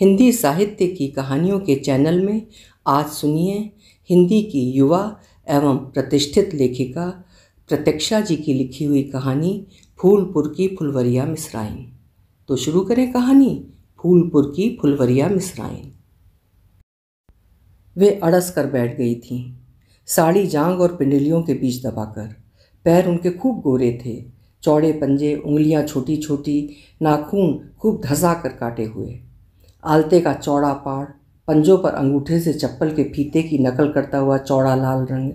हिंदी साहित्य की कहानियों के चैनल में आज सुनिए हिंदी की युवा एवं प्रतिष्ठित लेखिका प्रत्यक्षा जी की लिखी हुई कहानी फूलपुर की फुलवरिया मिसराइन तो शुरू करें कहानी फूलपुर की फुलवरिया मिसराइन वे अड़स कर बैठ गई थी साड़ी जांग और पिंडलियों के बीच दबाकर पैर उनके खूब गोरे थे चौड़े पंजे उंगलियां छोटी छोटी नाखून खूब धसा कर काटे हुए आलते का चौड़ा पाड़ पंजों पर अंगूठे से चप्पल के फीते की नकल करता हुआ चौड़ा लाल रंग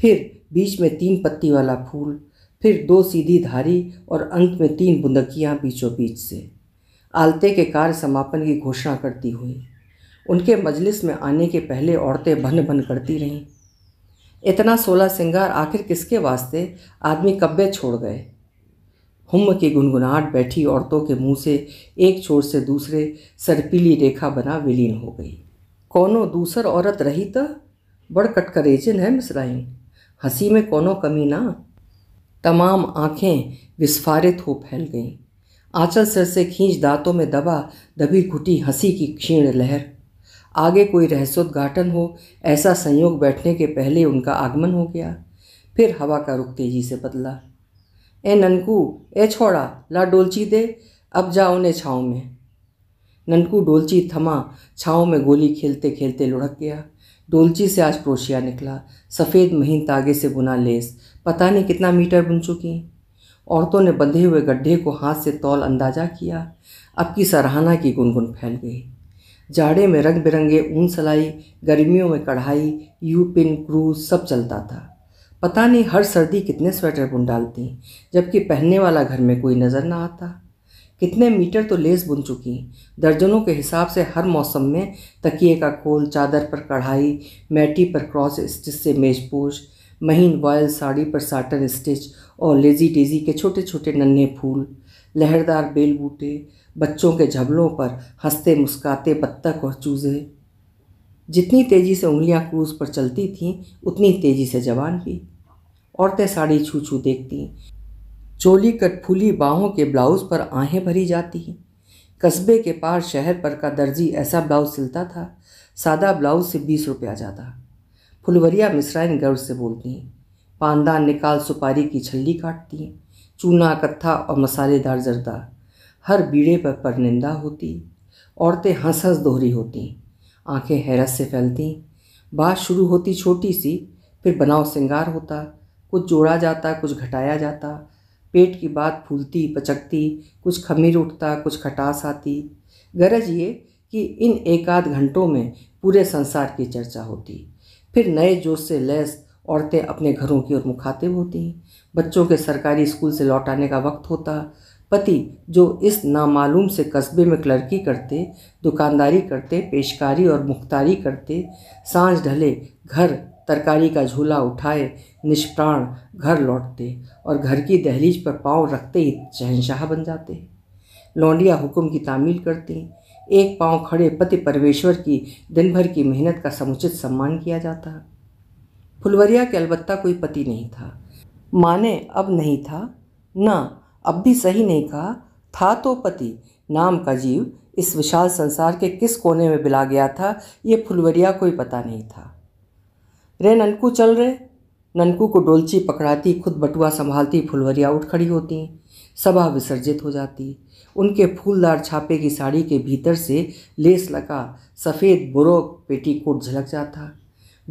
फिर बीच में तीन पत्ती वाला फूल फिर दो सीधी धारी और अंत में तीन बुंदकियाँ बीचों बीच से आलते के कार्य समापन की घोषणा करती हुई उनके मजलिस में आने के पहले औरतें भन भन करती रहीं इतना सोला सिंगार आखिर किसके वास्ते आदमी कब्बे छोड़ गए हुम की गुनगुनाहट बैठी औरतों के मुंह से एक छोर से दूसरे सरपीली रेखा बना विलीन हो गई कौनो दूसर औरत रही तो बड़ एजन है मिसराइन हंसी में कोनो कमी ना तमाम आंखें विस्फारित हो फैल गईं आंचल सर से खींच दांतों में दबा दबी घुटी हंसी की क्षीण लहर आगे कोई रहस्योद्घाटन हो ऐसा संयोग बैठने के पहले उनका आगमन हो गया फिर हवा का रुख तेजी से बदला ए ननकू ए छोड़ा ला डोलची दे अब जाओ ने छाँव में ननकू डोलची थमा छाँव में गोली खेलते खेलते लुढ़क गया डोलची से आज प्रोशिया निकला सफ़ेद महीन तागे से बुना लेस पता नहीं कितना मीटर बुन चुकी औरतों ने बंधे हुए गड्ढे को हाथ से तौल अंदाजा किया अब की सराहना की गुनगुन फैल गई जाड़े में रंग बिरंगे ऊन सलाई गर्मियों में कढ़ाई यू पिन क्रूज सब चलता था पता नहीं हर सर्दी कितने स्वेटर बुन डालती जबकि पहनने वाला घर में कोई नज़र ना आता कितने मीटर तो लेस बुन चुकी दर्जनों के हिसाब से हर मौसम में तकिए का खोल चादर पर कढ़ाई मैटी पर क्रॉस स्टिच से मेजपोश महीन वॉयल साड़ी पर साटन स्टिच और लेजी टेजी के छोटे छोटे नन्हे फूल लहरदार बेल बूटे बच्चों के झबलों पर हंसते मुस्काते बत्तख और चूज़े जितनी तेज़ी से उंगलियां क्रूज पर चलती थीं उतनी तेज़ी से जवान भी औरतें साड़ी छू छू देखती चोली कटफूली बाहों के ब्लाउज़ पर आहें भरी जाती कस्बे के पार शहर पर का दर्जी ऐसा ब्लाउज़ सिलता था सादा ब्लाउज़ से बीस रुपया जाता फुलवरिया मिश्राइन गर्व से बोलती हैं पानदान निकाल सुपारी की छल्ली काटती हैं चूना कत्था और मसालेदार जरदा हर बीड़े पर परनिंदा होती औरतें हंस हंस दोहरी होती आंखें हैरत से फैलती बात शुरू होती छोटी सी फिर बनाव सिंगार होता कुछ जोड़ा जाता कुछ घटाया जाता पेट की बात फूलती पचकती कुछ खमीर उठता कुछ खटास आती गरज ये कि इन एकाध घंटों में पूरे संसार की चर्चा होती फिर नए जोश से लैस औरतें अपने घरों की ओर मुखातिब होती बच्चों के सरकारी स्कूल से लौटाने का वक्त होता पति जो इस नामालूम से कस्बे में क्लर्की करते दुकानदारी करते पेशकारी और मुख्तारी करते सांझ ढले घर तरकारी का झूला उठाए निष्प्राण घर लौटते और घर की दहलीज पर पाँव रखते ही शहनशाह बन जाते लौंडिया हुक्म की तामील करती एक पाँव खड़े पति परमेश्वर की दिन भर की मेहनत का समुचित सम्मान किया जाता फुलवरिया के अलबत्ता कोई पति नहीं था माने अब नहीं था ना अब भी सही नहीं कहा था तो पति नाम का जीव इस विशाल संसार के किस कोने में बिला गया था ये फुलवरिया कोई पता नहीं था रे ननकू चल रहे ननकू को डोलची पकड़ाती खुद बटुआ संभालती फुलवरिया उठ खड़ी होती सभा विसर्जित हो जाती उनके फूलदार छापे की साड़ी के भीतर से लेस लगा सफ़ेद बुरोक पेटीकोट झलक जाता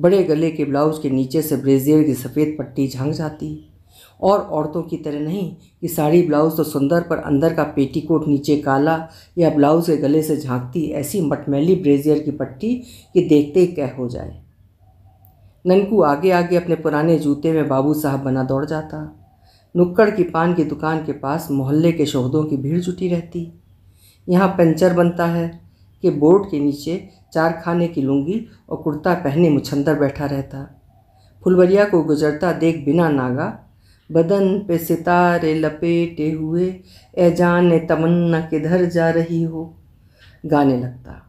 बड़े गले के ब्लाउज के नीचे से ब्रेजियर की सफ़ेद पट्टी झंग जाती और औरतों की तरह नहीं कि साड़ी ब्लाउज़ तो सुंदर पर अंदर का पेटीकोट नीचे काला या ब्लाउज़ के गले से झांकती ऐसी मटमैली ब्रेजियर की पट्टी कि देखते ही कह हो जाए ननकू आगे आगे अपने पुराने जूते में बाबू साहब बना दौड़ जाता नुक्कड़ की पान की दुकान के पास मोहल्ले के शोहदों की भीड़ जुटी रहती यहाँ पंचर बनता है कि बोर्ड के नीचे चार खाने की लुंगी और कुर्ता पहने मुछंदर बैठा रहता फुलवरिया को गुजरता देख बिना नागा बदन पे सितारे लपेटे हुए ए जान तमन्ना किधर जा रही हो गाने लगता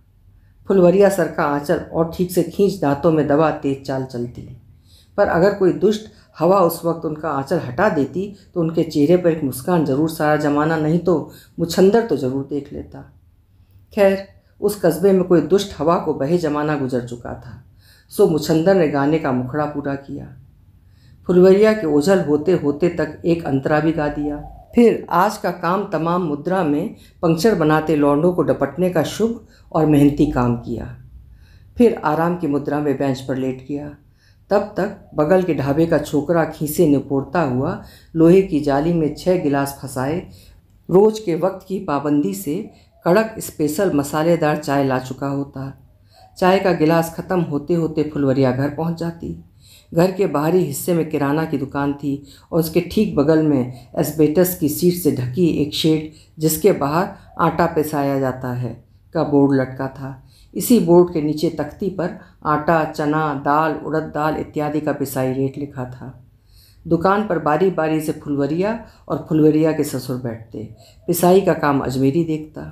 फुलवरिया सर का आंचल और ठीक से खींच दांतों में दबा तेज चाल चलती पर अगर कोई दुष्ट हवा उस वक्त उनका आंचल हटा देती तो उनके चेहरे पर एक मुस्कान जरूर सारा जमाना नहीं तो मुछंदर तो जरूर देख लेता खैर उस कस्बे में कोई दुष्ट हवा को बहे जमाना गुजर चुका था सो मुछंदर ने गाने का मुखड़ा पूरा किया फुलवरिया के ओझल होते होते तक एक अंतरा भी गा दिया फिर आज का काम तमाम मुद्रा में पंक्चर बनाते लौंडों को डपटने का शुभ और मेहनती काम किया फिर आराम की मुद्रा में बेंच पर लेट गया तब तक बगल के ढाबे का छोकरा खीसे निपोड़ता हुआ लोहे की जाली में छः गिलास फंसाए रोज के वक्त की पाबंदी से कड़क स्पेशल मसालेदार चाय ला चुका होता चाय का गिलास ख़त्म होते होते फुलवरिया घर पहुंच जाती घर के बाहरी हिस्से में किराना की दुकान थी और उसके ठीक बगल में एस्बेटस की सीट से ढकी एक शेड जिसके बाहर आटा पिसाया जाता है का बोर्ड लटका था इसी बोर्ड के नीचे तख्ती पर आटा चना दाल उड़द दाल इत्यादि का पिसाई रेट लिखा था दुकान पर बारी बारी से फुलवरिया और फुलवरिया के ससुर बैठते पिसाई का काम अजमेरी देखता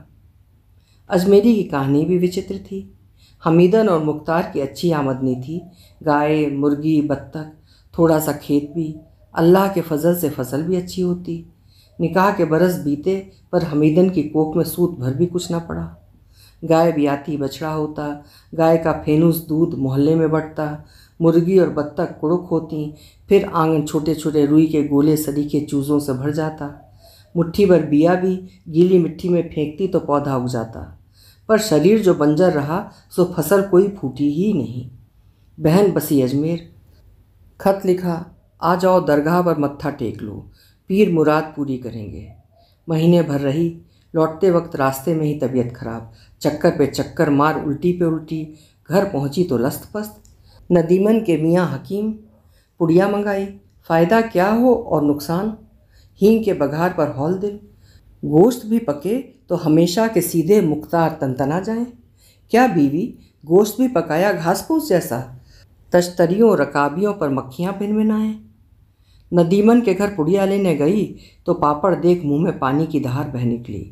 अजमेरी की कहानी भी विचित्र थी हमीदन और मुख्तार की अच्छी आमदनी थी गाय मुर्गी बत्तख थोड़ा सा खेत भी अल्लाह के फजल से फसल भी अच्छी होती निकाह के बरस बीते पर हमीदन की कोख में सूत भर भी कुछ ना पड़ा गाय भी आती बछड़ा होता गाय का फेनूस दूध मोहल्ले में बढ़ता मुर्गी और बत्तख कुड़ुक होती फिर आंगन छोटे छोटे रुई के गोले सरीके चूज़ों से भर जाता मुट्ठी भर बिया भी गीली मिट्टी में फेंकती तो पौधा उग जाता पर शरीर जो बंजर रहा सो फसल कोई फूटी ही नहीं बहन बसी अजमेर खत लिखा आ जाओ दरगाह पर मत्था टेक लो पीर मुराद पूरी करेंगे महीने भर रही लौटते वक्त रास्ते में ही तबीयत खराब चक्कर पे चक्कर मार उल्टी पे उल्टी घर पहुंची तो लस्त पस्त नदीमन के मियाँ हकीम पुड़िया मंगाई फ़ायदा क्या हो और नुकसान हींग के बघार पर हौल दिल गोश्त भी पके तो हमेशा के सीधे मुख्तार तना जाए क्या बीवी गोश्त भी पकाया घास पूस जैसा तश्तरियों रकाबियों पर मक्खियाँ भिन भिनाएँ नदीमन के घर पुड़िया लेने गई तो पापड़ देख मुंह में पानी की धार बह निकली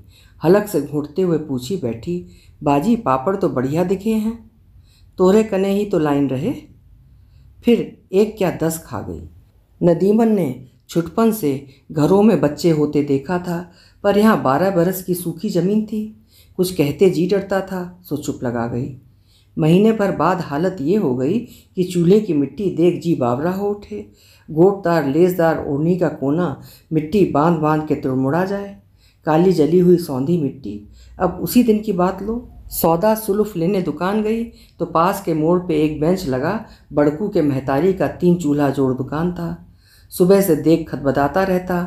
हलक से घूटते हुए पूछी बैठी बाजी पापड़ तो बढ़िया दिखे हैं तोरे कने ही तो लाइन रहे फिर एक क्या दस खा गई नदीमन ने छुटपन से घरों में बच्चे होते देखा था पर यहाँ बारह बरस की सूखी ज़मीन थी कुछ कहते जी डरता था सो चुप लगा गई महीने भर बाद हालत ये हो गई कि चूल्हे की मिट्टी देख जी बावरा हो उठे गोटदार लेसदार ओढ़नी का कोना मिट्टी बांध बांध के तुड़मुड़ा जाए काली जली हुई सौंधी मिट्टी अब उसी दिन की बात लो सौदा सुलफ लेने दुकान गई तो पास के मोड़ पे एक बेंच लगा बड़कू के महतारी का तीन चूल्हा जोड़ दुकान था सुबह से देख खतबदाता रहता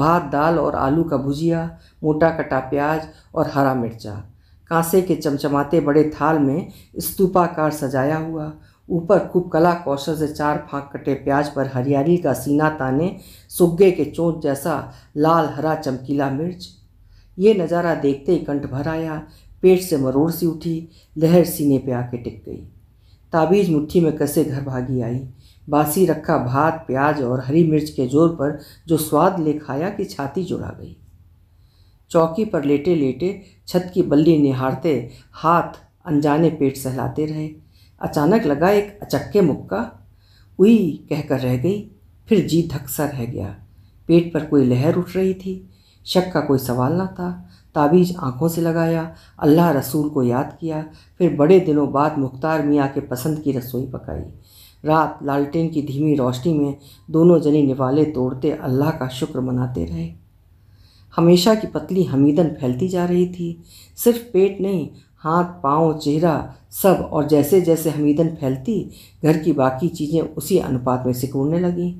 भात दाल और आलू का भुजिया मोटा कटा प्याज और हरा मिर्चा कांसे के चमचमाते बड़े थाल में स्तूपाकार सजाया हुआ ऊपर खूब कला कौशल से चार फाँक कटे प्याज पर हरियाली का सीना ताने सुग्गे के चोट जैसा लाल हरा चमकीला मिर्च ये नज़ारा देखते ही कंठ भर आया पेट से मरोड़ सी उठी लहर सीने पे आके टिक गई ताबीज मुट्ठी में कसे घर भागी आई बासी रखा भात प्याज और हरी मिर्च के जोर पर जो स्वाद ले खाया कि छाती जुड़ा गई चौकी पर लेटे लेटे छत की बल्ली निहारते हाथ अनजाने पेट सहलाते रहे अचानक लगा एक अचक्के मुक्का उई कहकर रह गई फिर जी धक्सा रह गया पेट पर कोई लहर उठ रही थी शक का कोई सवाल ना था ताबीज आंखों से लगाया अल्लाह रसूल को याद किया फिर बड़े दिनों बाद मुख्तार मियाँ के पसंद की रसोई पकाई रात लालटेन की धीमी रोशनी में दोनों जने निवाले तोड़ते अल्लाह का शुक्र मनाते रहे हमेशा की पतली हमीदन फैलती जा रही थी सिर्फ पेट नहीं हाथ पाँव चेहरा सब और जैसे जैसे हमीदन फैलती घर की बाकी चीज़ें उसी अनुपात में सिकुड़ने लगीं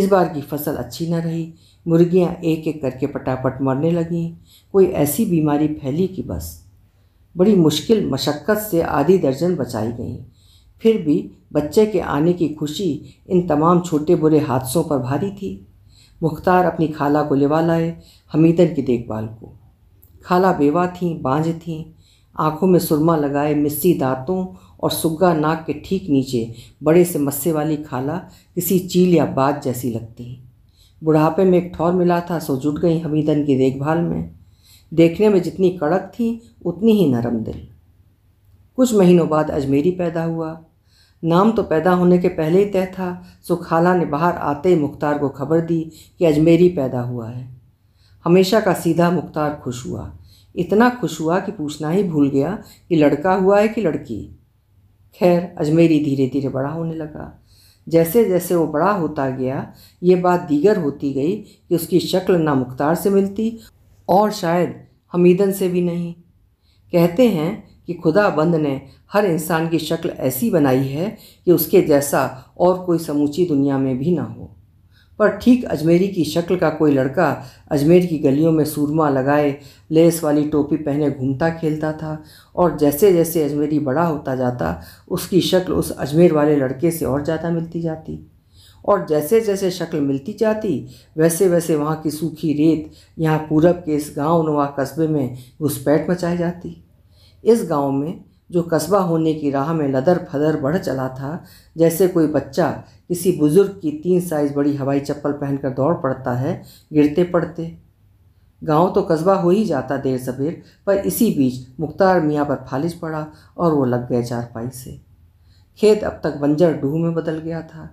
इस बार की फसल अच्छी न रही मुर्गियाँ एक एक करके पटापट मरने लगीं कोई ऐसी बीमारी फैली कि बस बड़ी मुश्किल मशक्क़त से आधी दर्जन बचाई गईं फिर भी बच्चे के आने की खुशी इन तमाम छोटे बुरे हादसों पर भारी थी मुख्तार अपनी खाला को लेवा लाए हमीदन की देखभाल को खाला बेवा थीं बांझ थीं आंखों में सुरमा लगाए मिस्सी दांतों और सुग्गा नाक के ठीक नीचे बड़े से मस्से वाली खाला किसी चील या बात जैसी लगती बुढ़ापे में एक ठौर मिला था सो जुट गई हमीदन की देखभाल में देखने में जितनी कड़क थी उतनी ही नरम दिल कुछ महीनों बाद अजमेरी पैदा हुआ नाम तो पैदा होने के पहले ही तय था सो खाला ने बाहर आते ही मुख्तार को खबर दी कि अजमेरी पैदा हुआ है हमेशा का सीधा मुख्तार खुश हुआ इतना खुश हुआ कि पूछना ही भूल गया कि लड़का हुआ है कि लड़की खैर अजमेरी धीरे धीरे बड़ा होने लगा जैसे जैसे वो बड़ा होता गया ये बात दीगर होती गई कि उसकी शक्ल ना मुख्तार से मिलती और शायद हमीदन से भी नहीं कहते हैं कि खुदा बंद ने हर इंसान की शक्ल ऐसी बनाई है कि उसके जैसा और कोई समूची दुनिया में भी ना हो पर ठीक अजमेरी की शक्ल का कोई लड़का अजमेर की गलियों में सूरमा लगाए लेस वाली टोपी पहने घूमता खेलता था और जैसे जैसे अजमेरी बड़ा होता जाता उसकी शक्ल उस अजमेर वाले लड़के से और ज़्यादा मिलती जाती और जैसे जैसे शक्ल मिलती जाती वैसे वैसे वहाँ की सूखी रेत यहाँ पूरब के इस गांव नवा कस्बे में घुसपैठ मचाई जाती इस गांव में जो कस्बा होने की राह में लदर फदर बढ़ चला था जैसे कोई बच्चा किसी बुज़ुर्ग की तीन साइज बड़ी हवाई चप्पल पहनकर दौड़ पड़ता है गिरते पड़ते गांव तो कस्बा हो ही जाता देर सवेर पर इसी बीच मुख्तार मियाँ पर फालिज पड़ा और वो लग गए चारपाई से खेत अब तक बंजर डूह में बदल गया था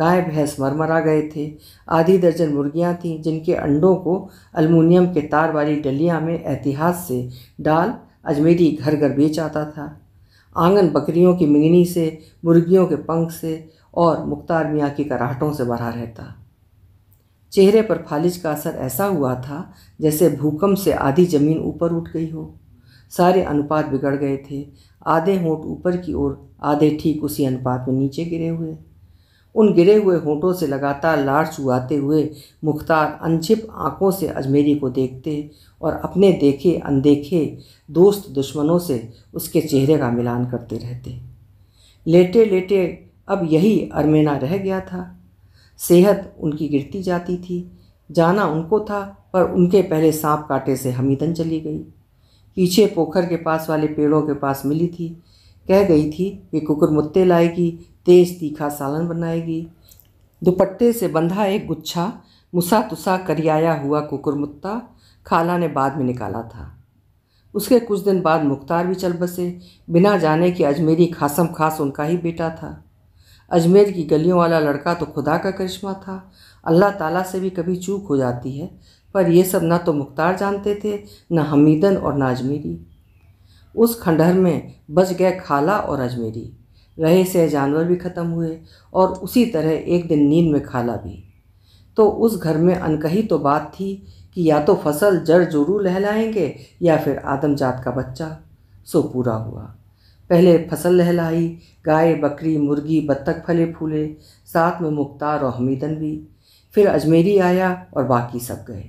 गाय भैंस मरमरा गए थे आधी दर्जन मुर्गियाँ थीं जिनके अंडों को अलमूनियम के तार वाली डलिया में एहतियात से डाल अजमेरी घर घर बेच आता था आंगन बकरियों की मिंगनी से मुर्गियों के पंख से और मुख्तार मियाँ की कराहटों से भरा रहता चेहरे पर फालिज का असर ऐसा हुआ था जैसे भूकंप से आधी जमीन ऊपर उठ गई हो सारे अनुपात बिगड़ गए थे आधे होंठ ऊपर की ओर आधे ठीक उसी अनुपात में नीचे गिरे हुए उन गिरे हुए होंठों से लगातार लार चुहाते हुए मुख्तार अनछिप आंखों से अजमेरी को देखते और अपने देखे अनदेखे दोस्त दुश्मनों से उसके चेहरे का मिलान करते रहते लेटे लेटे अब यही अरमेना रह गया था सेहत उनकी गिरती जाती थी जाना उनको था पर उनके पहले सांप काटे से हमीदन चली गई पीछे पोखर के पास वाले पेड़ों के पास मिली थी कह गई थी कि कुकुर मुत्ते लाएगी तेज तीखा सालन बनाएगी दुपट्टे से बंधा एक गुच्छा मुसा तुसा करियाया हुआ कुकुरमुत्ता खाला ने बाद में निकाला था उसके कुछ दिन बाद मुख्तार भी चल बसे बिना जाने कि अजमेरी खासम खास उनका ही बेटा था अजमेर की गलियों वाला लड़का तो खुदा का करिश्मा था अल्लाह ताला से भी कभी चूक हो जाती है पर यह सब ना तो मुख्तार जानते थे न हमीदन और ना अजमेरी उस खंडहर में बच गए खाला और अजमेरी रहे से जानवर भी ख़त्म हुए और उसी तरह एक दिन नींद में खाला भी तो उस घर में अनकही तो बात थी कि या तो फसल जड़ जरूर लहलाएंगे या फिर आदमजात का बच्चा सो पूरा हुआ पहले फसल लहलाई गाय बकरी मुर्गी बत्तख फले फूले साथ में मुख्तार और हमीदन भी फिर अजमेरी आया और बाकी सब गए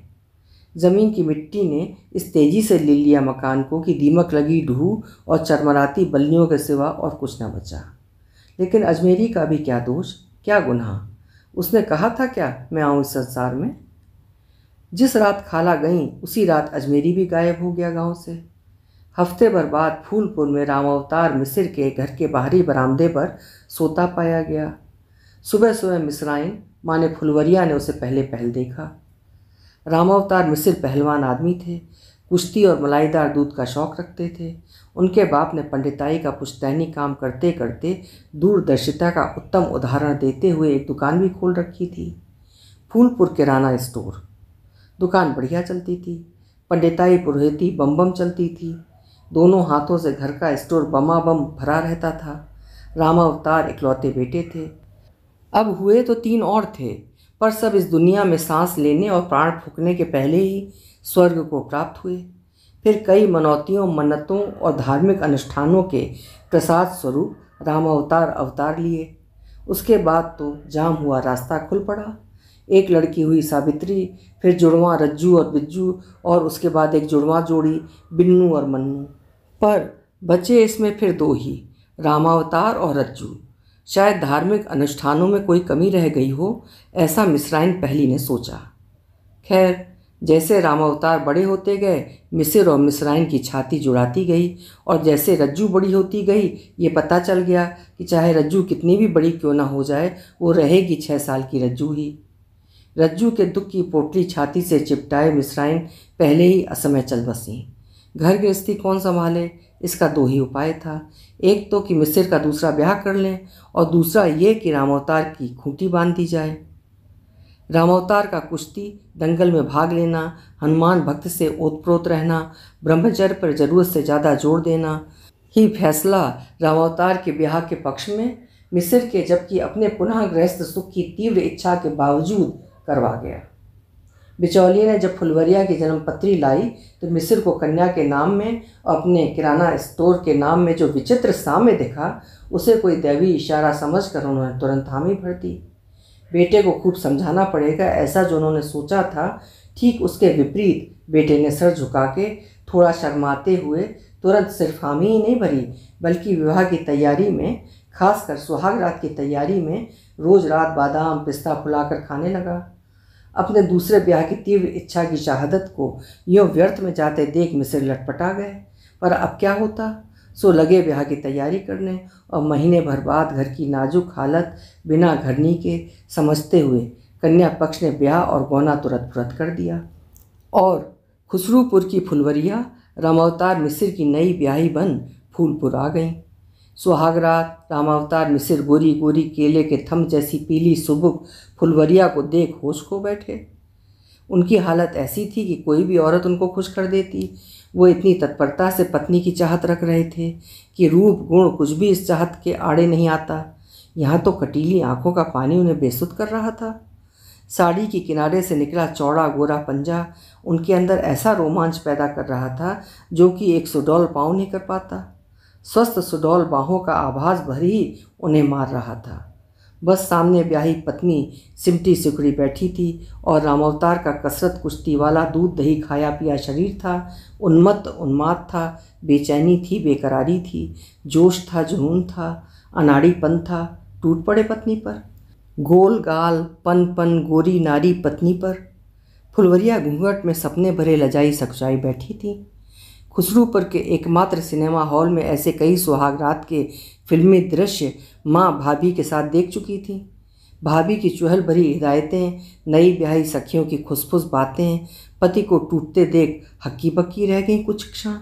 ज़मीन की मिट्टी ने इस तेज़ी से ले लिया मकान को कि दीमक लगी ढू और चरमराती बल्लियों के सिवा और कुछ न बचा लेकिन अजमेरी का भी क्या दोष क्या गुनाह उसने कहा था क्या मैं आऊँ इस संसार में जिस रात खाला गई उसी रात अजमेरी भी गायब हो गया गांव से हफ्ते भर बाद फूलपुर में रामावतार मिसिर के घर के बाहरी बरामदे पर सोता पाया गया सुबह सुबह मिसराइन माने फुलवरिया ने उसे पहले पहल देखा रामावतार मिसिर पहलवान आदमी थे कुश्ती और मलाईदार दूध का शौक रखते थे उनके बाप ने पंडिताई का पुश्तैनी काम करते करते दूरदर्शिता का उत्तम उदाहरण देते हुए एक दुकान भी खोल रखी थी फूलपुर किराना स्टोर दुकान बढ़िया चलती थी पंडिताई पुरोहिती बम बम चलती थी दोनों हाथों से घर का स्टोर बमा बम भरा रहता था रामावतार इकलौते बेटे थे अब हुए तो तीन और थे पर सब इस दुनिया में सांस लेने और प्राण फूकने के पहले ही स्वर्ग को प्राप्त हुए फिर कई मनौतियों मन्नतों और धार्मिक अनुष्ठानों के प्रसाद स्वरूप रामावतार अवतार लिए उसके बाद तो जाम हुआ रास्ता खुल पड़ा एक लड़की हुई सावित्री फिर जुड़वा रज्जू और बिज्जू और उसके बाद एक जुड़वा जोड़ी बिन्नू और मन्नू पर बचे इसमें फिर दो ही रामावतार और रज्जू शायद धार्मिक अनुष्ठानों में कोई कमी रह गई हो ऐसा मिसराइन पहली ने सोचा खैर जैसे रामावतार बड़े होते गए मिसिर और मिसराइन की छाती जुड़ाती गई और जैसे रज्जू बड़ी होती गई ये पता चल गया कि चाहे रज्जू कितनी भी बड़ी क्यों ना हो जाए वो रहेगी छः साल की रज्जू ही रज्जू के दुख की पोटली छाती से चिपटाए मिसराइन पहले ही असमय चल बसी घर गृहस्थी कौन संभाले इसका दो ही उपाय था एक तो कि मिसिर का दूसरा ब्याह कर लें और दूसरा ये कि रामावतार की खूंटी बांध दी जाए रामावतार का कुश्ती दंगल में भाग लेना हनुमान भक्त से ओतप्रोत रहना ब्रह्मचर्य पर जरूरत से ज़्यादा जोर देना ही फैसला रामावतार के ब्याह के पक्ष में मिस्र के जबकि अपने पुनः गृहस्थ सुख की तीव्र इच्छा के बावजूद करवा गया बिचौलिए ने जब फुलवरिया की जन्मपत्री लाई तो मिस्र को कन्या के नाम में और अपने किराना स्टोर के नाम में जो विचित्र साम्य देखा उसे कोई दैवी इशारा समझ कर उन्होंने तुरंत हामी भर दी बेटे को खूब समझाना पड़ेगा ऐसा जो उन्होंने सोचा था ठीक उसके विपरीत बेटे ने सर झुका के थोड़ा शर्माते हुए तुरंत सिर्फ हामी ही नहीं भरी बल्कि विवाह की तैयारी में खासकर सुहाग रात की तैयारी में रोज़ रात बादाम पिस्ता फुलाकर खाने लगा अपने दूसरे ब्याह की तीव्र इच्छा की शहादत को यूँ व्यर्थ में जाते देख मिसर लटपटा गए पर अब क्या होता सो लगे ब्याह की तैयारी करने और महीने भर बाद घर की नाजुक हालत बिना घरनी के समझते हुए कन्या पक्ष ने ब्याह और गौना तुरंत पुरत कर दिया और खुसरूपुर की फुलवरिया रामावतार मिसिर की नई ब्याही बन फूलपुर आ गईं सुहागरात रामावतार मिसिर गोरी गोरी केले के थम जैसी पीली सुबुक फुलवरिया को देख होश खो बैठे उनकी हालत ऐसी थी कि कोई भी औरत उनको खुश कर देती वो इतनी तत्परता से पत्नी की चाहत रख रहे थे कि रूप गुण कुछ भी इस चाहत के आड़े नहीं आता यहाँ तो कटीली आंखों का पानी उन्हें बेसुध कर रहा था साड़ी के किनारे से निकला चौड़ा गोरा पंजा उनके अंदर ऐसा रोमांच पैदा कर रहा था जो कि एक सुडौल पाँव नहीं कर पाता स्वस्थ सुडौल बाहों का आभास भर ही उन्हें मार रहा था बस सामने ब्याही पत्नी सिमटी सिकड़ी बैठी थी और रामावतार का कसरत कुश्ती वाला दूध दही खाया पिया शरीर था उन्मत्त उन्माद था बेचैनी थी बेकरारी थी जोश था जुनून था अनाड़ीपन था टूट पड़े पत्नी पर गोल गाल पन पन गोरी नारी पत्नी पर फुलवरिया घूंघट में सपने भरे लजाई सकचाई बैठी थी खुसरूपुर के एकमात्र सिनेमा हॉल में ऐसे कई सुहागरात के फिल्मी दृश्य माँ भाभी के साथ देख चुकी थी भाभी की चुहल भरी हिदायतें नई ब्याही सखियों की खुसफुस बातें पति को टूटते देख हक्की बक्की रह गई कुछ क्षण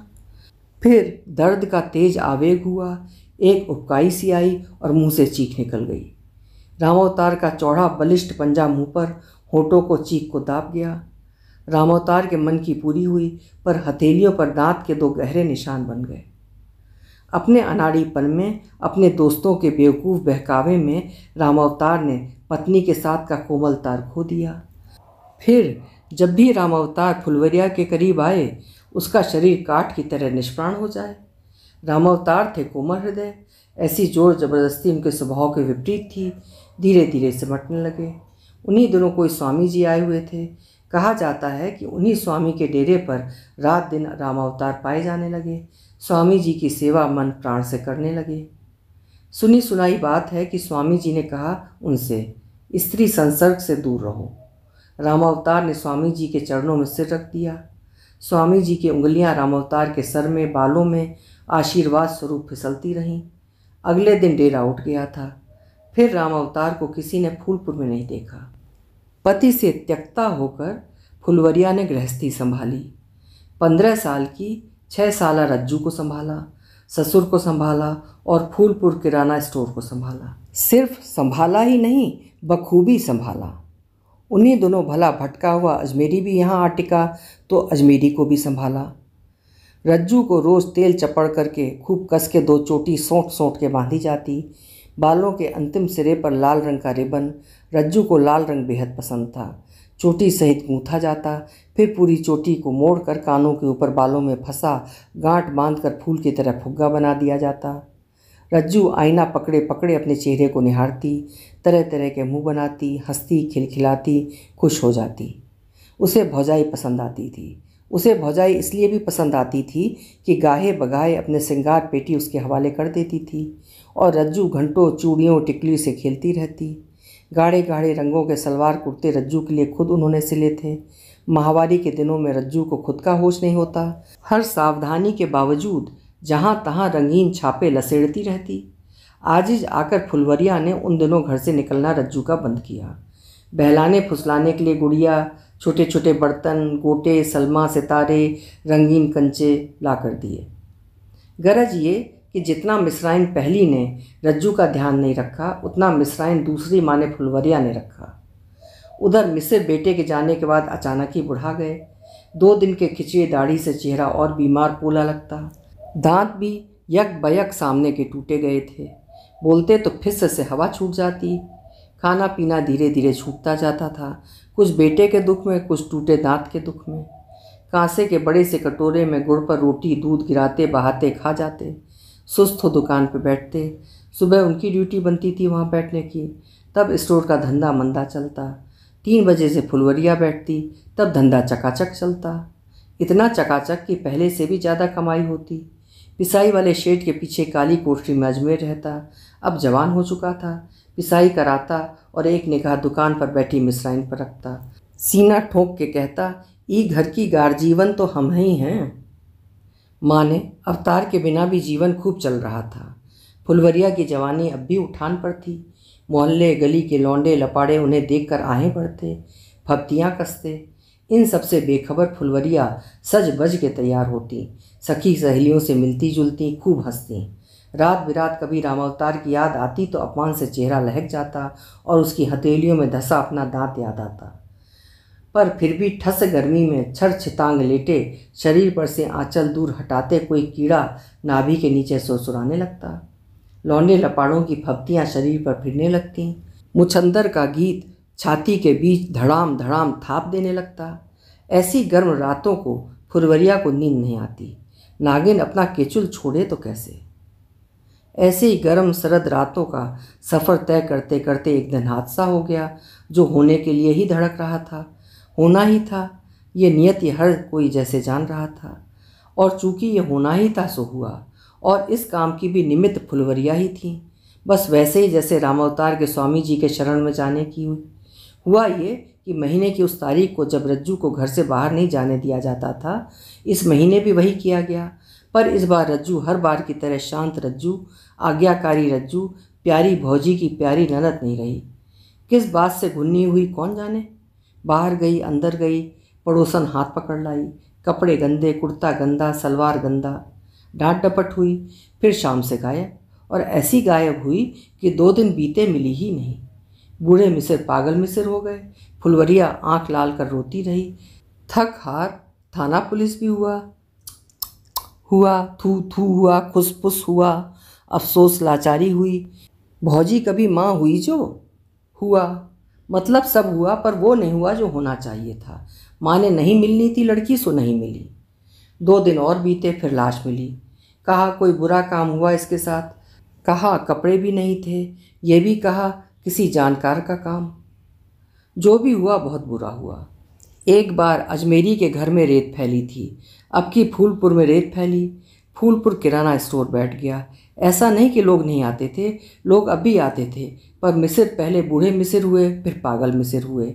फिर दर्द का तेज आवेग हुआ एक उपकाई सी आई और मुंह से चीख निकल गई रामावतार का चौड़ा बलिष्ठ पंजा मुंह पर होठों को चीख को दाब गया रामावतार के मन की पूरी हुई पर हथेलियों पर दांत के दो गहरे निशान बन गए अपने अनाड़ीपन में अपने दोस्तों के बेवकूफ़ बहकावे में रामावतार ने पत्नी के साथ का कोमल तार खो दिया फिर जब भी रामावतार फुलवरिया के करीब आए उसका शरीर काट की तरह निष्प्राण हो जाए रामावतार थे कोमल हृदय ऐसी जोर जबरदस्ती उनके स्वभाव के विपरीत थी धीरे धीरे सिमटने लगे उन्हीं दिनों कोई स्वामी जी आए हुए थे कहा जाता है कि उन्हीं स्वामी के डेरे पर रात दिन रामावतार पाए जाने लगे स्वामी जी की सेवा मन प्राण से करने लगे सुनी सुनाई बात है कि स्वामी जी ने कहा उनसे स्त्री संसर्ग से दूर रहो रामावतार ने स्वामी जी के चरणों में सिर रख दिया स्वामी जी की उंगलियां रामावतार के सर में बालों में आशीर्वाद स्वरूप फिसलती रहीं अगले दिन डेरा उठ गया था फिर रामावतार को किसी ने फूलपुर में नहीं देखा पति से त्यक्ता होकर फुलवरिया ने गृहस्थी संभाली पंद्रह साल की छः साल रज्जू को संभाला ससुर को संभाला और फूलपुर किराना स्टोर को संभाला सिर्फ संभाला ही नहीं बखूबी संभाला उन्हीं दोनों भला भटका हुआ अजमेरी भी यहाँ आ टिका तो अजमेरी को भी संभाला रज्जू को रोज़ तेल चपड़ करके खूब कस के दो चोटी सोट सोट के बांधी जाती बालों के अंतिम सिरे पर लाल रंग का रिबन रज्जू को लाल रंग बेहद पसंद था चोटी सहित गूंथा जाता फिर पूरी चोटी को मोड़कर कानों के ऊपर बालों में फंसा गांठ बांधकर फूल की तरह फुग्गा बना दिया जाता रज्जू आईना पकड़े पकड़े अपने चेहरे को निहारती तरह तरह के मुंह बनाती हंसती खिलखिलाती खुश हो जाती उसे भौजाई पसंद आती थी उसे भौजाई इसलिए भी पसंद आती थी कि गाहे बगाहे अपने श्रृंगार पेटी उसके हवाले कर देती थी और रज्जू घंटों चूड़ियों टिकली से खेलती रहती गाढ़े गाढ़े रंगों के सलवार कुर्ते रज्जू के लिए खुद उन्होंने सिले थे माहवारी के दिनों में रज्जू को खुद का होश नहीं होता हर सावधानी के बावजूद जहाँ तहाँ रंगीन छापे लसेड़ती रहती आजिज आकर फुलवरिया ने उन दिनों घर से निकलना रज्जू का बंद किया बहलाने फुसलाने के लिए गुड़िया छोटे छोटे बर्तन गोटे सलमा सितारे रंगीन कंचे ला कर दिए गरज ये कि जितना मिसराइन पहली ने रज्जू का ध्यान नहीं रखा उतना मिसराइन दूसरी माँ ने फुलवरिया ने रखा उधर मिसिर बेटे के जाने के बाद अचानक ही बुढ़ा गए दो दिन के खिंचे दाढ़ी से चेहरा और बीमार पोला लगता दांत भी यक बयक सामने के टूटे गए थे बोलते तो फिस से हवा छूट जाती खाना पीना धीरे धीरे छूटता जाता था कुछ बेटे के दुख में कुछ टूटे दांत के दुख में कांसे के बड़े से कटोरे में गुड़ पर रोटी दूध गिराते बहाते खा जाते सुस्त हो दुकान पर बैठते सुबह उनकी ड्यूटी बनती थी वहाँ बैठने की तब स्टोर का धंधा मंदा चलता तीन बजे से फुलवरिया बैठती तब धंधा चकाचक चलता इतना चकाचक कि पहले से भी ज़्यादा कमाई होती पिसाई वाले शेड के पीछे काली कोठरी में अजमेर रहता अब जवान हो चुका था पिसाई कराता और एक निगाह दुकान पर बैठी मिसराइन पर रखता सीना ठोंक के कहता ई घर की गारजीवन तो हम ही हैं माँ ने अवतार के बिना भी जीवन खूब चल रहा था फुलवरिया की जवानी अब भी उठान पर थी मोहल्ले गली के लौंडे लपाड़े उन्हें देखकर आहें पड़ते फप्तियाँ कसते इन सबसे बेखबर फुलवरिया सज बज के तैयार होती सखी सहेलियों से मिलती जुलती खूब हंसती रात बिरात कभी रामावतार की याद आती तो अपमान से चेहरा लहक जाता और उसकी हथेलियों में धसा अपना दांत याद आता पर फिर भी ठस गर्मी में छर छितांग लेटे शरीर पर से आंचल दूर हटाते कोई कीड़ा नाभि के नीचे सुरसुराने लगता लौंडे लपाड़ों की फपतियाँ शरीर पर फिरने लगती मुछंदर का गीत छाती के बीच धड़ाम धड़ाम थाप देने लगता ऐसी गर्म रातों को फुरवरिया को नींद नहीं आती नागिन अपना केचुल छोड़े तो कैसे ऐसे ही गर्म सरद रातों का सफ़र तय करते करते एक दिन हादसा हो गया जो होने के लिए ही धड़क रहा था होना ही था ये नियति हर कोई जैसे जान रहा था और चूंकि ये होना ही था सो हुआ और इस काम की भी निमित्त फुलवरिया ही थी बस वैसे ही जैसे रामावतार के स्वामी जी के शरण में जाने की हुई हुआ ये कि महीने की उस तारीख को जब रज्जू को घर से बाहर नहीं जाने दिया जाता था इस महीने भी वही किया गया पर इस बार रज्जू हर बार की तरह शांत रज्जू आज्ञाकारी रज्जू प्यारी भौजी की प्यारी ननद नहीं रही किस बात से घुन्नी हुई कौन जाने बाहर गई अंदर गई पड़ोसन हाथ पकड़ लाई कपड़े गंदे कुर्ता गंदा सलवार गंदा डांट डपट हुई फिर शाम से गायब और ऐसी गायब हुई कि दो दिन बीते मिली ही नहीं बूढ़े मिसिर पागल मिसिर हो गए फुलवरिया आंख लाल कर रोती रही थक हार थाना पुलिस भी हुआ हुआ थू थू हुआ खुसफुस हुआ अफसोस लाचारी हुई भौजी कभी माँ हुई जो हुआ मतलब सब हुआ पर वो नहीं हुआ जो होना चाहिए था माँ ने नहीं मिलनी थी लड़की सो नहीं मिली दो दिन और बीते फिर लाश मिली कहा कोई बुरा काम हुआ इसके साथ कहा कपड़े भी नहीं थे ये भी कहा किसी जानकार का काम जो भी हुआ बहुत बुरा हुआ एक बार अजमेरी के घर में रेत फैली थी अब की फूलपुर में रेत फैली फूलपुर किराना स्टोर बैठ गया ऐसा नहीं कि लोग नहीं आते थे लोग अब भी आते थे पर मिसिर पहले बूढ़े मिसिर हुए फिर पागल मिसिर हुए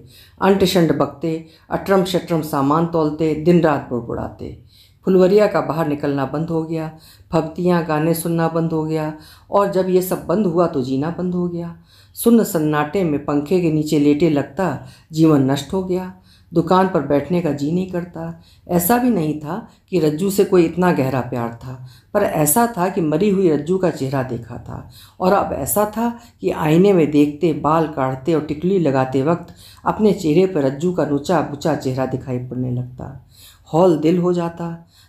अंट शंट बकते अटरम शटरम सामान तोलते दिन रात बुड़बुड़ाते फुलवरिया का बाहर निकलना बंद हो गया भक्तियाँ गाने सुनना बंद हो गया और जब ये सब बंद हुआ तो जीना बंद हो गया सुन्न सन्नाटे में पंखे के नीचे लेटे लगता जीवन नष्ट हो गया दुकान पर बैठने का जी नहीं करता ऐसा भी नहीं था कि रज्जू से कोई इतना गहरा प्यार था पर ऐसा था कि मरी हुई रज्जू का चेहरा देखा था और अब ऐसा था कि आईने में देखते बाल काटते और टिकली लगाते वक्त अपने चेहरे पर रज्जू का नुचा बुचा चेहरा दिखाई पड़ने लगता हॉल दिल हो जाता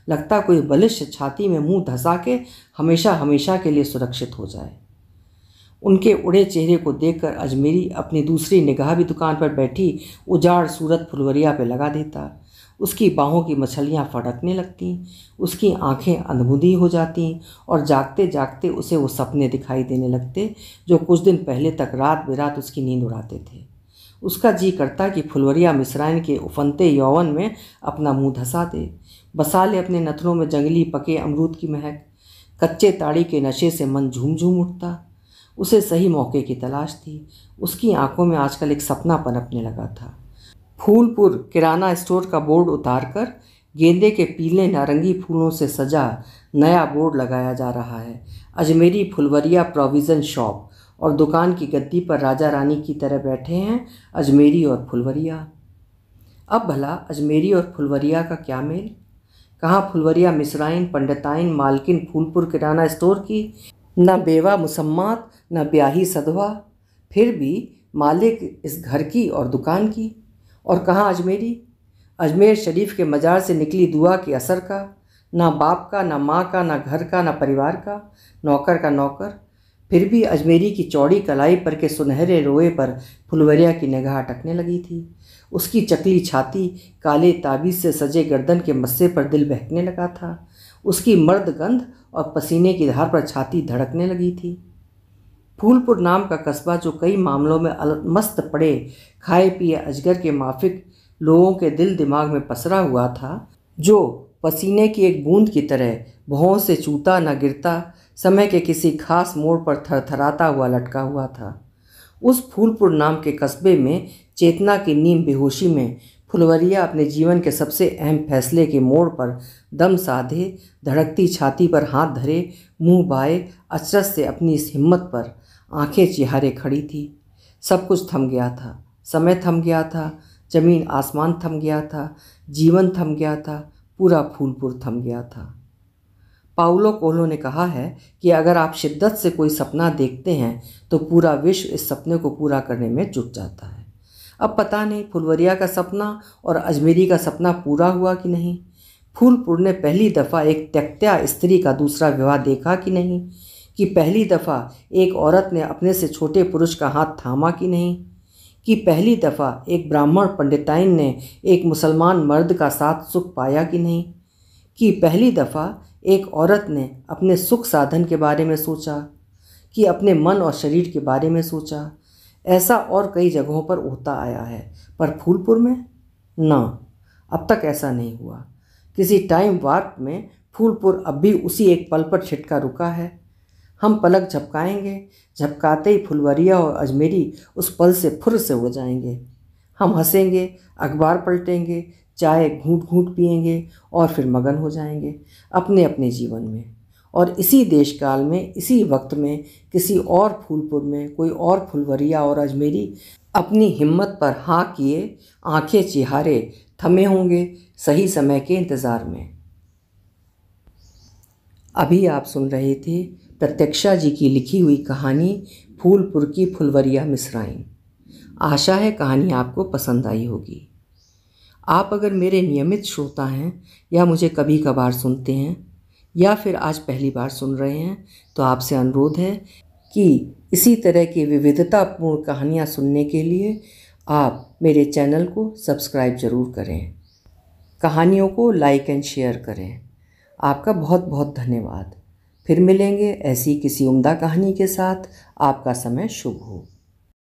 लगता कोई बलिश छाती में मुंह धंसा के हमेशा हमेशा के लिए सुरक्षित हो जाए उनके उड़े चेहरे को देखकर अजमेरी अपनी दूसरी निगाह भी दुकान पर बैठी उजाड़ सूरत फुलवरिया पे लगा देता उसकी बाहों की मछलियाँ फटकने लगती उसकी आंखें अनबुदी हो जाती और जागते जागते उसे वो सपने दिखाई देने लगते जो कुछ दिन पहले तक रात बिरात उसकी नींद उड़ाते थे उसका जी करता कि फुलवरिया मिसराइन के उफनते यौवन में अपना मुंह धंसा दे बसा ले अपने नथनों में जंगली पके अमरूद की महक कच्चे ताड़ी के नशे से मन झूम झूम उठता उसे सही मौके की तलाश थी उसकी आंखों में आजकल एक सपना पनपने लगा था फूलपुर किराना स्टोर का बोर्ड उतार कर गेंदे के पीले नारंगी फूलों से सजा नया बोर्ड लगाया जा रहा है अजमेरी फुलवरिया प्रोविज़न शॉप और दुकान की गद्दी पर राजा रानी की तरह बैठे हैं अजमेरी और फुलवरिया अब भला अजमेरी और फुलवरिया का क्या मेल कहाँ फुलवरिया मिसराइन पंडताइन मालकिन फूलपुर किराना स्टोर की न बेवा मुसम्मात न ब्याही सदवा फिर भी मालिक इस घर की और दुकान की और कहाँ अजमेरी अजमेर शरीफ के मज़ार से निकली दुआ के असर का ना बाप का ना माँ का ना घर का ना परिवार का नौकर का नौकर फिर भी अजमेरी की चौड़ी कलाई पर के सुनहरे रोए पर फुलवरिया की निगाह अटकने लगी थी उसकी चकली छाती काले ताबीज से सजे गर्दन के मस्से पर दिल बहकने लगा था उसकी मर्द गंध और पसीने की धार पर छाती धड़कने लगी थी फूलपुर नाम का कस्बा जो कई मामलों में मस्त पड़े खाए पिए अजगर के माफिक लोगों के दिल दिमाग में पसरा हुआ था जो पसीने की एक बूंद की तरह भौं से चूता न गिरता समय के किसी खास मोड़ पर थरथराता हुआ लटका हुआ था उस फूलपुर नाम के कस्बे में चेतना की नीम बेहोशी में फुलवरिया अपने जीवन के सबसे अहम फैसले के मोड़ पर दम साधे धड़कती छाती पर हाथ धरे मुंह बाए अचरस से अपनी इस हिम्मत पर आंखें चिहारे खड़ी थी सब कुछ थम गया था समय थम गया था जमीन आसमान थम गया था जीवन थम गया था पूरा फूलपुर थम गया था पाउलो कोलो ने कहा है कि अगर आप शिद्दत से कोई सपना देखते हैं तो पूरा विश्व इस सपने को पूरा करने में जुट जाता है अब पता नहीं फुलवरिया का सपना और अजमेरी का सपना पूरा हुआ कि नहीं फूलपुर ने पहली दफ़ा एक त्यक्त्या स्त्री का दूसरा विवाह देखा कि नहीं कि पहली दफ़ा एक औरत ने अपने से छोटे पुरुष का हाथ थामा कि नहीं कि पहली दफ़ा एक ब्राह्मण पंडिताइन ने एक मुसलमान मर्द का साथ सुख पाया कि नहीं कि पहली दफ़ा एक औरत ने अपने सुख साधन के बारे में सोचा कि अपने मन और शरीर के बारे में सोचा ऐसा और कई जगहों पर होता आया है पर फूलपुर में ना अब तक ऐसा नहीं हुआ किसी टाइम वार्प में फूलपुर अब भी उसी एक पल पर छिटका रुका है हम पलक झपकाएंगे झपकाते ही फुलवरिया और अजमेरी उस पल से फुर से हो जाएंगे हम हंसेंगे अखबार पलटेंगे चाय घूट घूट पिएंगे और फिर मगन हो जाएंगे अपने अपने जीवन में और इसी देश काल में इसी वक्त में किसी और फूलपुर में कोई और फुलवरिया और अजमेरी अपनी हिम्मत पर हाँ किए आंखें चिहारे थमे होंगे सही समय के इंतज़ार में अभी आप सुन रहे थे प्रत्यक्षा जी की लिखी हुई कहानी फूलपुर की फुलवरिया मिसराइन आशा है कहानी आपको पसंद आई होगी आप अगर मेरे नियमित श्रोता हैं या मुझे कभी कभार सुनते हैं या फिर आज पहली बार सुन रहे हैं तो आपसे अनुरोध है कि इसी तरह की विविधतापूर्ण कहानियाँ सुनने के लिए आप मेरे चैनल को सब्सक्राइब ज़रूर करें कहानियों को लाइक एंड शेयर करें आपका बहुत बहुत धन्यवाद फिर मिलेंगे ऐसी किसी उम्दा कहानी के साथ आपका समय शुभ हो